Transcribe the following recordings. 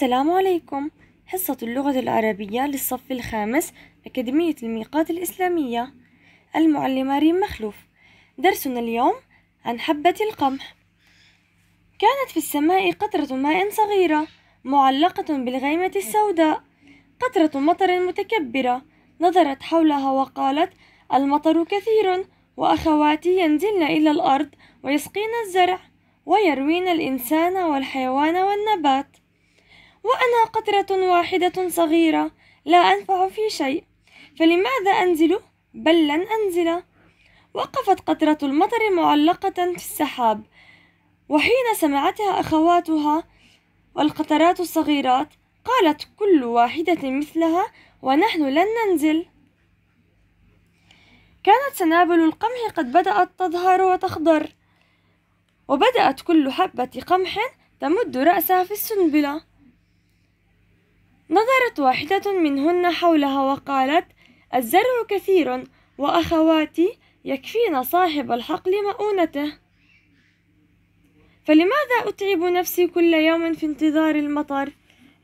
السلام عليكم حصة اللغة العربية للصف الخامس أكاديمية الميقات الإسلامية المعلمة ريم مخلوف درسنا اليوم عن حبة القمح كانت في السماء قطرة ماء صغيرة معلقة بالغيمة السوداء قطرة مطر متكبرة نظرت حولها وقالت المطر كثير وأخواتي ينزلن إلى الأرض ويسقين الزرع ويروين الإنسان والحيوان والنبات وأنا قطرة واحدة صغيرة لا أنفع في شيء فلماذا أنزل؟ بل لن أنزل وقفت قطرة المطر معلقة في السحاب وحين سمعتها أخواتها والقطرات الصغيرات قالت كل واحدة مثلها ونحن لن ننزل كانت سنابل القمح قد بدأت تظهر وتخضر وبدأت كل حبة قمح تمد رأسها في السنبلة نظرت واحدة منهن حولها وقالت الزرع كثير وأخواتي يكفين صاحب الحقل مؤونته فلماذا أتعب نفسي كل يوم في انتظار المطر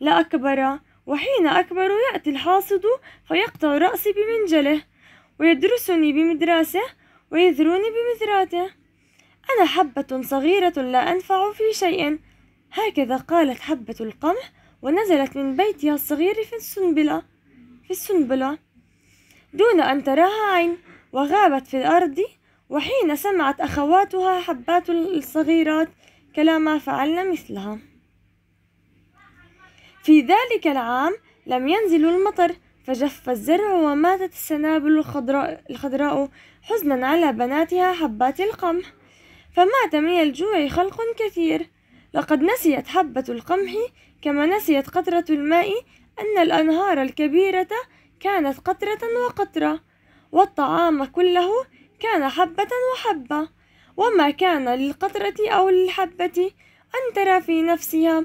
لأكبر وحين أكبر يأتي الحاصد فيقطع رأسي بمنجله ويدرسني بمدراسه ويذروني بمذراته أنا حبة صغيرة لا أنفع في شيء هكذا قالت حبة القمح ونزلت من بيتها الصغير في السنبلة في السنبلة دون أن تراها عين وغابت في الأرض وحين سمعت أخواتها حبات الصغيرات كلاما فعلن مثلها في ذلك العام لم ينزل المطر فجف الزرع وماتت السنابل الخضراء, الخضراء حزنا على بناتها حبات القمح فمات من الجوع خلق كثير لقد نسيت حبة القمح كما نسيت قطرة الماء أن الأنهار الكبيرة كانت قطرة وقطرة والطعام كله كان حبة وحبة وما كان للقطرة أو للحبة أن ترى في نفسها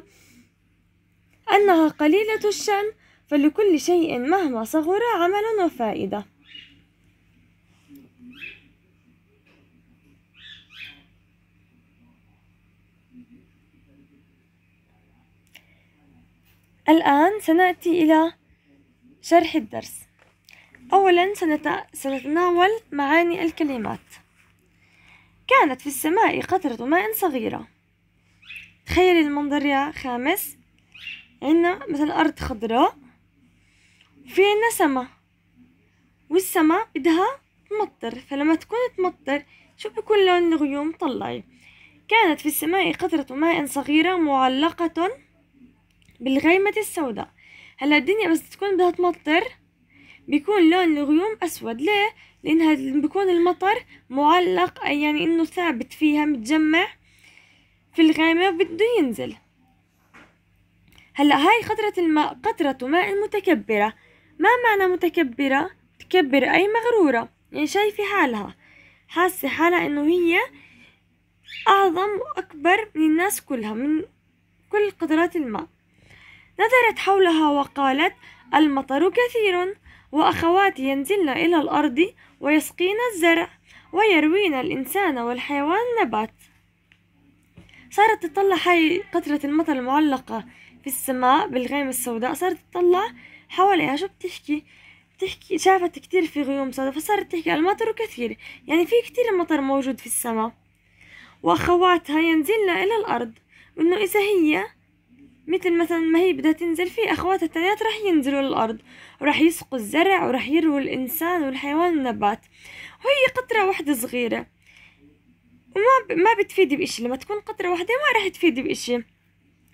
أنها قليلة الشأن فلكل شيء مهما صغر عمل وفائده الآن سنأتي إلى شرح الدرس أولا سنتناول معاني الكلمات كانت في السماء قطرة ماء صغيرة تخيل المنظر يا خامس عندنا مثلا أرض خضراء في عندنا سماء والسماء بدها تمطر فلما تكون تمطر شو بيكون لون الغيوم طلعي كانت في السماء قطرة ماء صغيرة معلقة بالغيمة السوداء هلا الدنيا بس تكون بدها تمطر بيكون لون الغيوم أسود ليه؟ لأنها بيكون المطر معلق يعني إنه ثابت فيها متجمع في الغيمة بده ينزل هلا هاي قطرة الماء قطرة ماء متكبرة ما معنى متكبرة؟ تكبر أي مغرورة يعني شايفة حالها حاسة حالها إنه هي أعظم وأكبر من الناس كلها من كل قدرات الماء نظرت حولها وقالت المطر كثير وأخواتي ينزلن إلى الأرض ويسقين الزرع ويروين الإنسان والحيوان نبات صارت تطلع هاي قطرة المطر المعلقة في السماء بالغيم السوداء صارت تطلع حواليها شو بتحكي بتحكي شافت كتير في غيوم سوداء فصارت تحكي المطر كثير يعني في كتير مطر موجود في السماء وأخواتها ينزلن إلى الأرض وإنه إذا هي مثل مثلا ما هي بدها تنزل في اخواتها التانيات رح ينزلوا للارض ورح يسقوا الزرع ورح يرووا الانسان والحيوان والنبات وهي قطره واحده صغيره وما ب... ما بتفيد بإشي لما تكون قطره واحده ما رح تفيد بإشي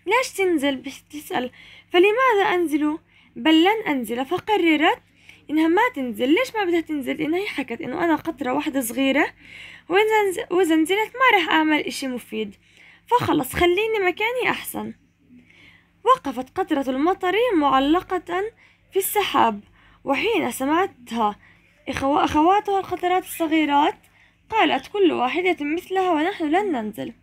ليش تنزل بتسأل فلماذا أنزل بل لن أنزل فقررت إنها ما تنزل ليش ما بدها تنزل إنها هي حكت إنه أنا قطرة واحدة صغيرة وإذا نزلت ما رح أعمل إشي مفيد فخلص خليني مكاني أحسن وقفت قطرة المطر معلقة في السحاب وحين سمعتها أخواتها القطرات الصغيرات قالت كل واحدة مثلها ونحن لن ننزل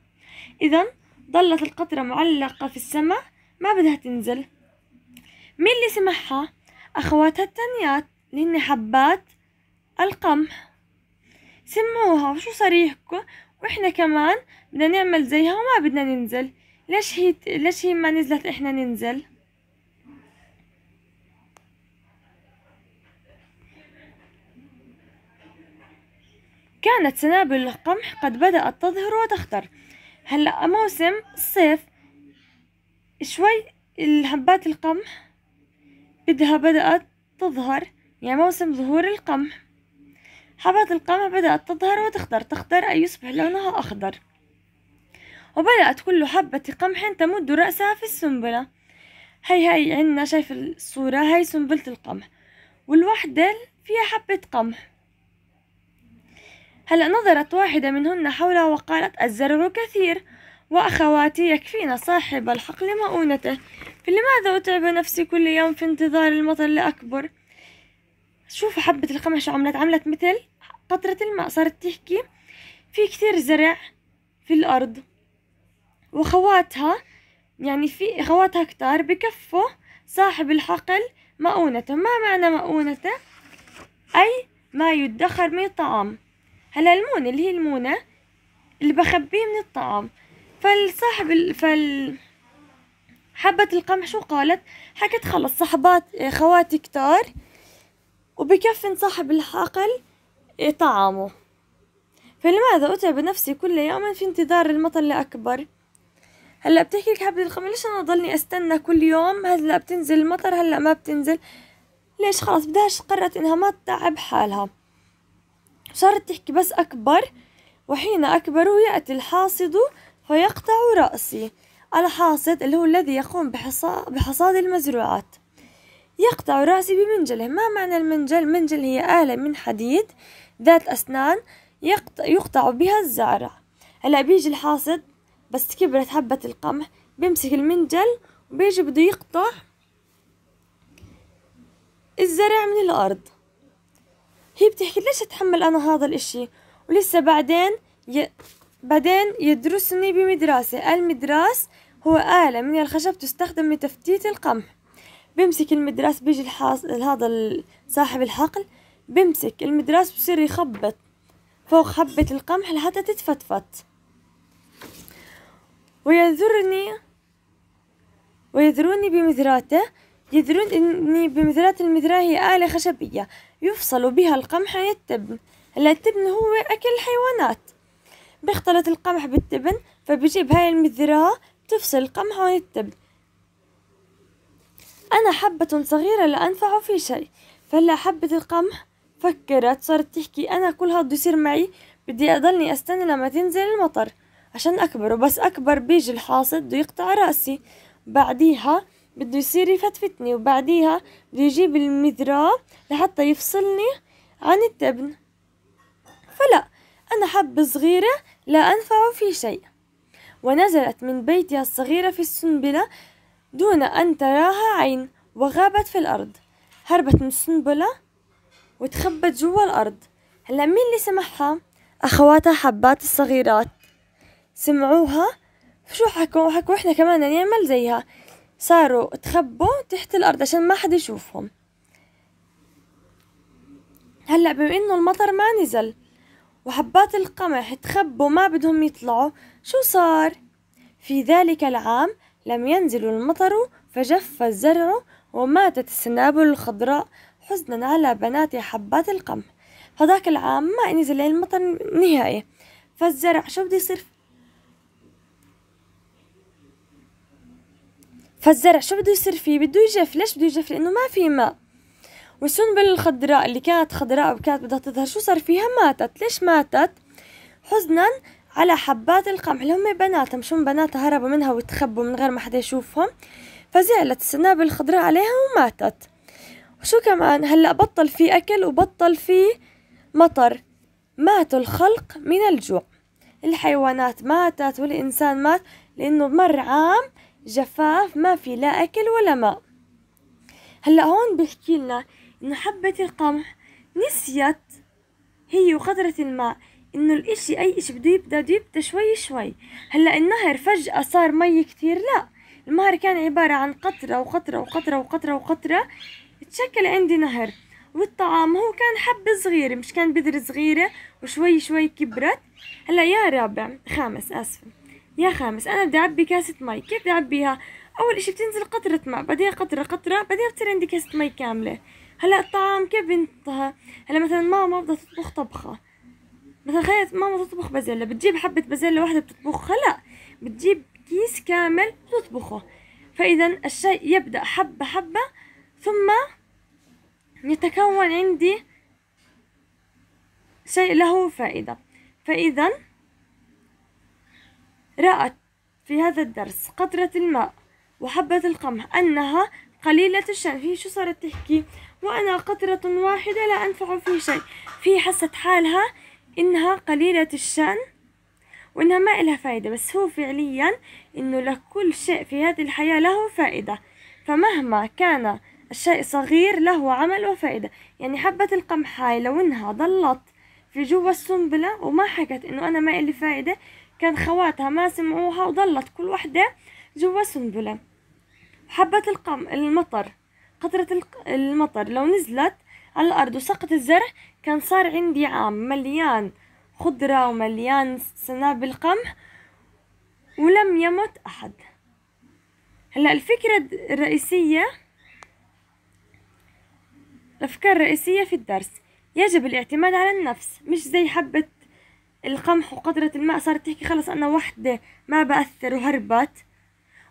إذا ظلت القطرة معلقة في السماء ما بدها تنزل مين اللي سمعها؟ أخواتها التانيات لأن حبات القمح سموها وشو صريحكم وإحنا كمان بدنا نعمل زيها وما بدنا ننزل ليش هي ليش هي ما نزلت احنا ننزل كانت سنابل القمح قد بدأت تظهر وتخضر هلأ موسم الصيف شوي الهبات القمح بدها بدأت تظهر يعني موسم ظهور القمح حبات القمح بدأت تظهر وتخضر تخضر أي يصبح لونها أخضر وبدأت كل حبة قمح تمد رأسها في السنبلة هاي هاي عنا شايف الصورة هاي سنبلة القمح والوحدة فيها حبة قمح هلأ نظرت واحدة منهن حولها وقالت الزرع كثير وأخواتي يكفينا صاحب الحقل مؤونته فلماذا أتعب نفسي كل يوم في انتظار المطر لأكبر شوف حبة القمح شو عملت عملت مثل قطرة الماء صارت تحكي في كثير زرع في الأرض وخواتها يعني في خواتها كتار بكفوا صاحب الحقل مؤونته ما معنى مؤونته أي ما يدخر من الطعام هلا المونة اللي هي المونة اللي بخبيه من الطعام فالصاحب ال... فال حبة القمح شو قالت حكت خلص صحبات آه، خواتي كتار وبكفن صاحب الحقل آه، طعامه فلماذا أتعب نفسي كل يوم في انتظار المطر الأكبر هلا بتحكي لك حبيبه الخمر ليش انا ضلني استنى كل يوم هلا بتنزل المطر هلا ما بتنزل ليش خلاص بدهاش قررت انها ما تتعب حالها صارت تحكي بس اكبر وحين اكبر يأتي الحاصد فيقطع رأسي الحاصد اللي هو الذي يقوم بحصاد المزروعات يقطع رأسي بمنجله ما معنى المنجل؟ منجل هي آلة من حديد ذات أسنان يقطع, يقطع بها الزرع هلا بيجي الحاصد بس كبرت حبة القمح بيمسك المنجل وبيجي بده يقطع الزرع من الأرض هي بتحكي ليش أتحمل أنا هذا الإشي ولسه بعدين ي... بعدين يدرسني بمدراسة المدراس هو آلة من الخشب تستخدم لتفتيت القمح بيمسك المدراس بيجي الحاص... هذا صاحب الحقل بيمسك المدراس بصير يخبط فوق حبة القمح لحتى تتفتفت ويذرني ويذروني بمذراته يذروني بمذرات المذراة هي آلة خشبية يفصل بها القمح عن التبن هلا التبن هو أكل الحيوانات بيختلط القمح بالتبن فبجيب هاي المذراة تفصل القمح عن التبن أنا حبة صغيرة لا أنفع في شيء فهلا حبة القمح فكرت صارت تحكي أنا كل هاد يصير معي بدي أضلني أستنى لما تنزل المطر عشان أكبر وبس أكبر بيجي الحاصد بده يقطع رأسي بعديها بده يصير يفتفتني وبعديها بده يجيب المذراة لحتى يفصلني عن التبن فلا أنا حبة صغيرة لا أنفع في شيء ونزلت من بيتها الصغيرة في السنبلة دون أن تراها عين وغابت في الأرض هربت من السنبلة وتخبت جوا الأرض هلا مين اللي سمحها؟ أخواتها حبات الصغيرات سمعوها شو حكوا حكوا احنا كمان نعمل يعني زيها صاروا تخبوا تحت الارض عشان ما حد يشوفهم هلا بما انه المطر ما نزل وحبات القمح تخبوا ما بدهم يطلعوا شو صار في ذلك العام لم ينزل المطر فجف الزرع وماتت السنابل الخضراء حزنا على بنات حبات القمح هذاك العام ما نزل المطر نهائي فالزرع شو بده يصير فالزرع شو بده يصير فيه بده يجف ليش بده يجف لانه ما في ماء والسنبل الخضراء اللي كانت خضراء وكانت بدها تظهر شو صار فيها ماتت ليش ماتت حزنا على حبات القمح اللي هم بناتهم، شو بناتها هربوا منها وتخبوا من غير ما حدا يشوفهم فزعلت السنابل الخضراء عليها وماتت وشو كمان هلا بطل في اكل وبطل في مطر ماتوا الخلق من الجوع الحيوانات ماتت والانسان مات لانه مر عام جفاف ما في لا أكل ولا ماء هلأ هون بيحكي لنا إنه حبة القمح نسيت هي وقطرة الماء إنه الإشي أي إشي بده يبدأ بده يبدأ شوي شوي هلأ النهر فجأة صار مي كتير لأ المهر كان عبارة عن قطرة وقطرة وقطرة وقطرة وقطرة تشكل عندي نهر والطعام هو كان حبة صغيرة مش كان بذرة صغيرة وشوي شوي كبرت هلا يا رابع خامس آسفة يا خامس أنا بدي أعبي كاسة مي كيف بدي أعبيها؟ أول إشي بتنزل قطرة ماء بعدين قطرة قطرة بعدين بتصير عندي كاسة مي كاملة هلا الطعام كيف بنطها هلا مثلا ماما بدها تطبخ طبخة مثلا خليت ماما تطبخ بازيلا بتجيب حبة بازيلا واحدة بتطبخها لا بتجيب كيس كامل بتطبخه فإذا الشيء يبدأ حبة حبة ثم يتكون عندي شيء له فائدة فإذا رأت في هذا الدرس قطرة الماء وحبة القمح أنها قليلة الشأن هي شو صارت تحكي وأنا قطرة واحدة لا أنفع في شيء في حست حالها إنها قليلة الشأن وإنها ما إلها فائدة بس هو فعليا إنه لكل شيء في هذه الحياة له فائدة فمهما كان الشيء صغير له عمل وفائدة يعني حبة القمح هاي لو إنها ضلت في جوا السنبلة وما حكت إنه أنا ما إلي فائدة كان نعم. خواتها ما سمعوها وظلت كل وحدة جوا سنبلة حبة القم المطر قطرة المطر لو نزلت على الأرض وسقط الزرع كان صار عندي عام مليان خضرة ومليان سنابل قمح ولم يمت أحد هلا الفكرة الرئيسية الأفكار الرئيسية في الدرس يجب الاعتماد على النفس مش زي حبة القمح وقدرة الماء صارت تحكي خلص أنا وحدة ما بأثر وهربت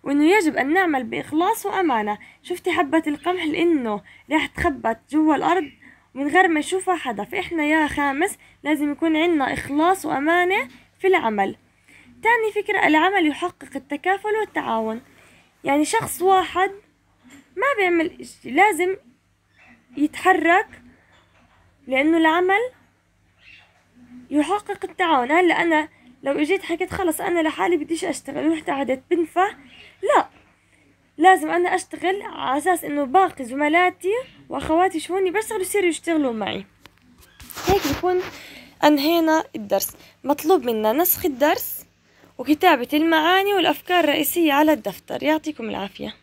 وإنه يجب أن نعمل بإخلاص وأمانة شفتي حبة القمح لأنه راح تخبت جوا الأرض من غير ما يشوفها حدا فإحنا يا خامس لازم يكون عندنا إخلاص وأمانة في العمل تاني فكرة العمل يحقق التكافل والتعاون يعني شخص واحد ما بيعمل إشي لازم يتحرك لأنه العمل يحقق التعاون هلا انا لو اجيت حكيت خلص انا لحالي بديش اشتغل رحت قعدت بنفع لا لازم انا اشتغل على اساس انه باقي زملاتي واخواتي شوفوني بشتغل يصيروا يشتغلوا معي هيك بكون انهينا الدرس مطلوب منا نسخ الدرس وكتابة المعاني والأفكار الرئيسية على الدفتر يعطيكم العافية